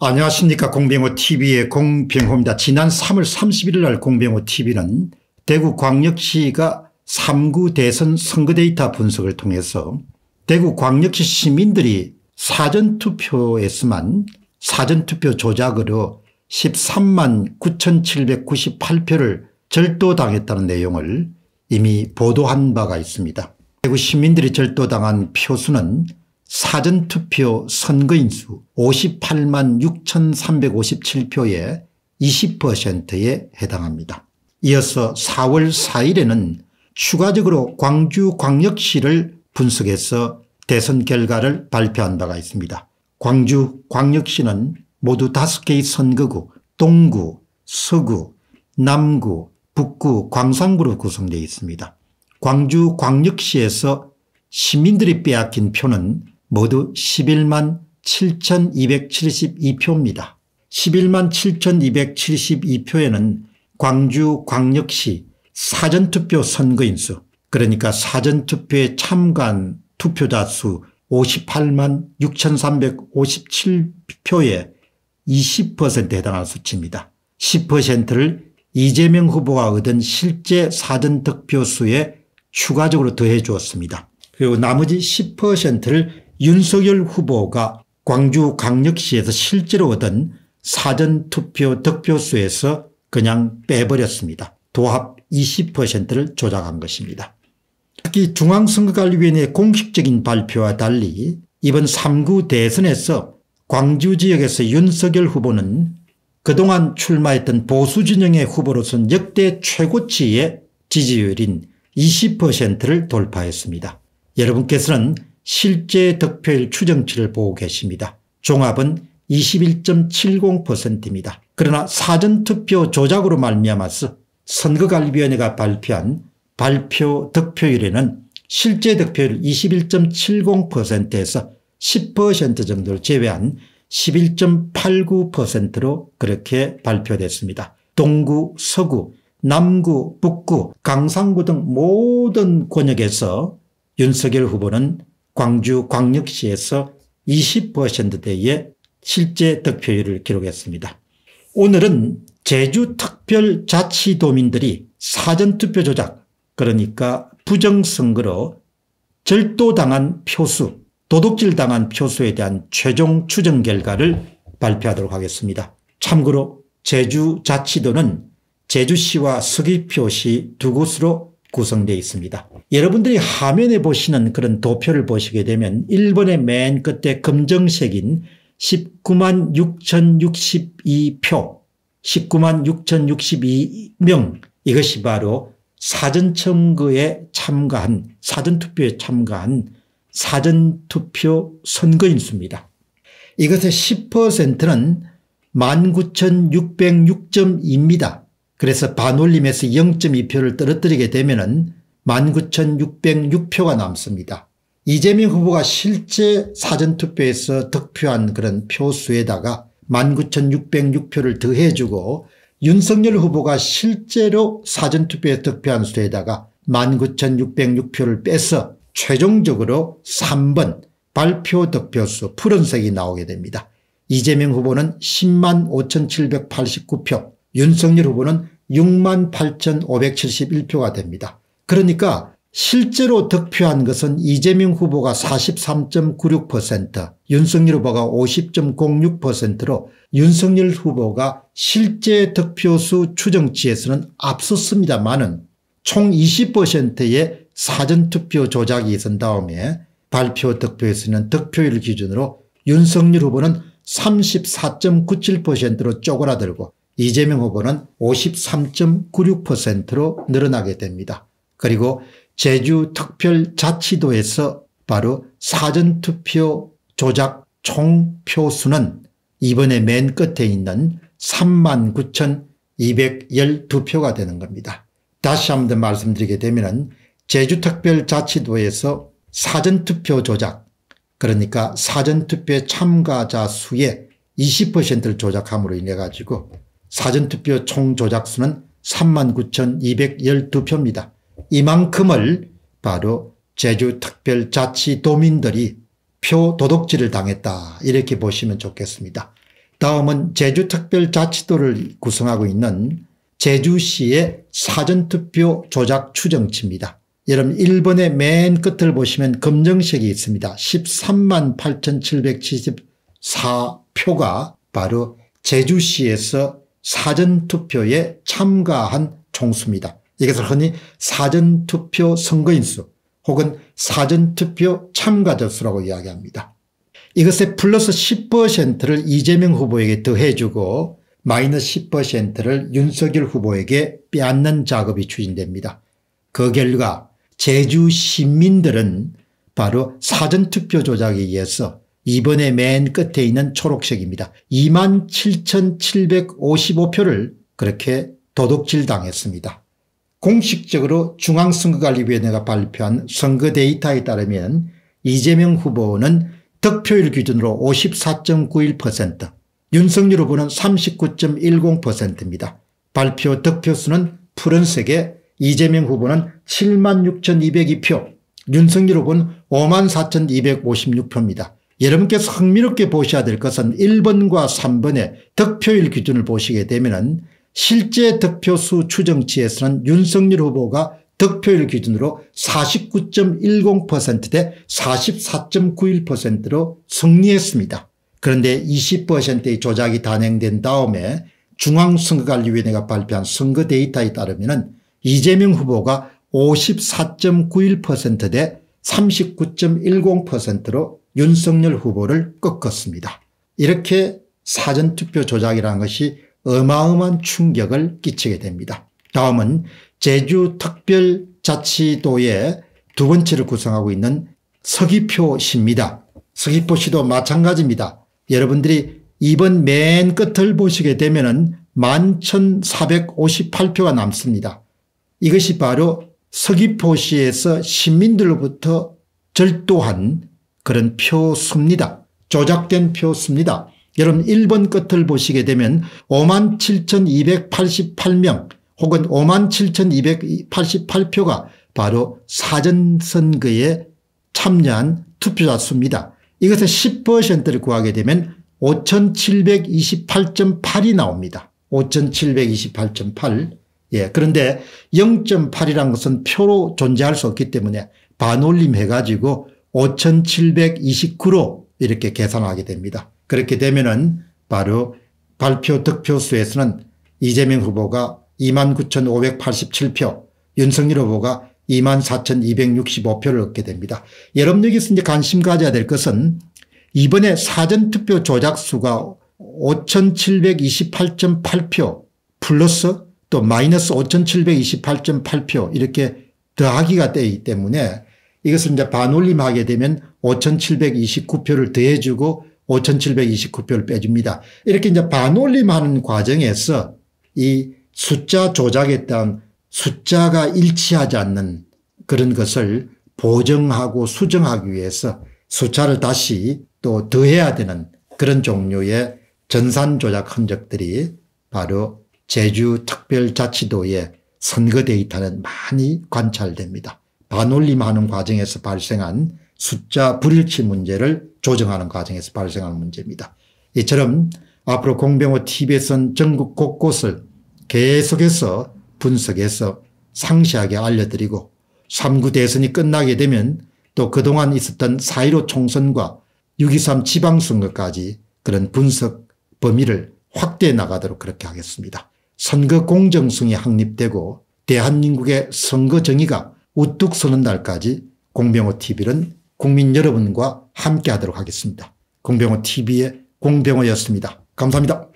안녕하십니까 공병호 tv의 공병호입니다. 지난 3월 31일 날 공병호 tv는 대구광역시가 3구 대선 선거 데이터 분석을 통해서 대구광역시 시민들이 사전투표에서만 사전투표 조작으로 13만 9798표를 절도당했다는 내용을 이미 보도한 바가 있습니다. 대구 시민들이 절도당한 표수는 사전투표 선거인수 58만 6,357표의 20%에 해당합니다. 이어서 4월 4일에는 추가적으로 광주광역시를 분석해서 대선 결과를 발표한 바가 있습니다. 광주광역시는 모두 5개의 선거구 동구, 서구, 남구, 북구, 광산구로 구성되어 있습니다. 광주광역시에서 시민들이 빼앗긴 표는 모두 11만 7,272표입니다. 11만 7,272표에는 광주 광역시 사전투표 선거인수 그러니까 사전투표에 참가한 투표자 수 58만 6,357표의 20%에 해당하는 수치입니다. 10%를 이재명 후보가 얻은 실제 사전득표수에 추가적으로 더해 주었습니다. 그리고 나머지 10%를 윤석열 후보가 광주 광역시에서 실제로 얻은 사전투표 득표수에서 그냥 빼버렸습니다. 도합 20%를 조작한 것입니다. 특히 중앙선거관리위원회 공식적인 발표와 달리 이번 3구 대선에서 광주 지역에서 윤석열 후보는 그동안 출마했던 보수진영의 후보로선 역대 최고치의 지지율인 20%를 돌파했습니다. 여러분께서는 실제 득표율 추정치를 보고 계십니다. 종합은 21.70%입니다. 그러나 사전투표 조작으로 말미암아서 선거관리위원회가 발표한 발표 득표율에는 실제 득표율 21.70%에서 10% 정도를 제외한 11.89%로 그렇게 발표됐습니다. 동구, 서구, 남구, 북구, 강상구 등 모든 권역에서 윤석열 후보는 광주 광역시에서 20%대의 실제 득표율을 기록했습니다. 오늘은 제주 특별자치도민들이 사전투표 조작 그러니까 부정선거로 절도당한 표수 도둑질당한 표수에 대한 최종 추정 결과를 발표하도록 하겠습니다. 참고로 제주자치도는 제주시와 서귀표시 두 곳으로 구성되어 있습니다. 여러분들이 화면에 보시는 그런 도표를 보시게 되면 1번의 맨 끝에 검정색인 19만 6,062표, 19만 6,062명 이것이 바로 사전청구에 참가한 사전투표에 참가한 사전투표 선거인 수입니다. 이것의 10%는 19,606.2입니다. 그래서 반올림에서 0.2표를 떨어뜨리게 되면 19,606표가 남습니다. 이재명 후보가 실제 사전투표에서 득표한 그런 표수에다가 19,606표를 더해주고 윤석열 후보가 실제로 사전투표에 득표한 수에다가 19,606표를 빼서 최종적으로 3번 발표 득표수 푸른색이 나오게 됩니다. 이재명 후보는 10만 5,789표 윤석열 후보는 68,571표가 됩니다. 그러니까 실제로 득표한 것은 이재명 후보가 43.96% 윤석열 후보가 50.06%로 윤석열 후보가 실제 득표수 추정치에서는 앞섰습니다만은 총 20%의 사전투표 조작이 있은 다음에 발표 득표에서는 득표율 기준으로 윤석열 후보는 34.97%로 쪼그라들고 이재명 후보는 53.96%로 늘어나게 됩니다. 그리고 제주 특별자치도에서 바로 사전투표 조작 총표수는 이번에 맨 끝에 있는 39,212표가 되는 겁니다. 다시 한번 말씀드리게 되면 제주특별자치도에서 사전투표 조작 그러니까 사전투표 참가자 수의 20%를 조작함으로 인해 가지고 사전투표 총조작수는 39,212표입니다. 이만큼을 바로 제주특별자치도민들이 표 도둑질을 당했다 이렇게 보시면 좋겠습니다. 다음은 제주특별자치도를 구성하고 있는 제주시의 사전투표 조작 추정치입니다. 여러분 1번의 맨 끝을 보시면 검정색이 있습니다. 13만 8,774표가 바로 제주시에서 사전투표에 참가한 총수입니다. 이것을 흔히 사전투표 선거인수 혹은 사전투표 참가자 수라고 이야기합니다. 이것의 플러스 10%를 이재명 후보에게 더해주고 마이너스 10%를 윤석열 후보에게 빼앗는 작업이 추진됩니다. 그 결과 제주 시민들은 바로 사전투표 조작에 의해서 이번에맨 끝에 있는 초록색입니다. 27,755표를 그렇게 도둑질 당했습니다. 공식적으로 중앙선거관리위원회가 발표한 선거 데이터에 따르면 이재명 후보는 득표율 기준으로 54.91% 윤석열 후보는 39.10%입니다. 발표 득표수는 푸른색에 이재명 후보는 76,202표 윤석열 후보는 54,256표입니다. 여러분께서 흥미롭게 보셔야 될 것은 1번과 3번의 득표율 기준을 보시게 되면 실제 득표수 추정치에서는 윤석열 후보가 득표율 기준으로 49.10%대 44.91%로 승리했습니다. 그런데 20%의 조작이 단행된 다음에 중앙선거관리위원회가 발표한 선거 데이터에 따르면 이재명 후보가 54.91%대 39.10%로 윤석열 후보를 꺾었습니다. 이렇게 사전투표 조작이라는 것이 어마어마한 충격을 끼치게 됩니다. 다음은 제주특별자치도의 두 번째를 구성하고 있는 서귀포시입니다. 서귀포시도 마찬가지입니다. 여러분들이 이번 맨 끝을 보시게 되면 은 11,458표가 남습니다. 이것이 바로 서귀포시에서 시민들로부터 절도한 그런 표수입니다. 조작된 표수입니다. 여러분 1번 끝을 보시게 되면 57,288명 혹은 57,288표가 바로 사전선거에 참여한 투표자 수입니다. 이것의 10%를 구하게 되면 5728.8이 나옵니다. 5728.8 예, 그런데 0.8이라는 것은 표로 존재할 수 없기 때문에 반올림 해가지고 5,729로 이렇게 계산하게 됩니다. 그렇게 되면은 바로 발표 득표수에서는 이재명 후보가 29,587표, 윤석열 후보가 24,265표를 얻게 됩니다. 여러분 여기서 이제 관심 가져야 될 것은 이번에 사전투표 조작수가 5,728.8표 플러스 또 마이너스 5,728.8표 이렇게 더하기가 되기 때문에 이것을 이제 반올림하게 되면 5,729표를 더해주고 5,729표를 빼줍니다. 이렇게 이제 반올림하는 과정에서 이 숫자 조작에 대한 숫자가 일치하지 않는 그런 것을 보정하고 수정하기 위해서 숫자를 다시 또 더해야 되는 그런 종류의 전산 조작 흔적들이 바로 제주특별자치도의 선거 데이터는 많이 관찰됩니다. 반올림하는 과정에서 발생한 숫자 불일치 문제를 조정하는 과정에서 발생하는 문제입니다. 이처럼 앞으로 공병호 TV에서는 전국 곳곳을 계속해서 분석해서 상세하게 알려드리고 3구 대선이 끝나게 되면 또 그동안 있었던 4.15 총선과 6.23 지방선거까지 그런 분석 범위를 확대해 나가도록 그렇게 하겠습니다. 선거 공정성이 확립되고 대한민국의 선거 정의가 우뚝 서는 날까지 공병호 TV는 국민 여러분과 함께하도록 하겠습니다. 공병호 TV의 공병호였습니다. 감사합니다.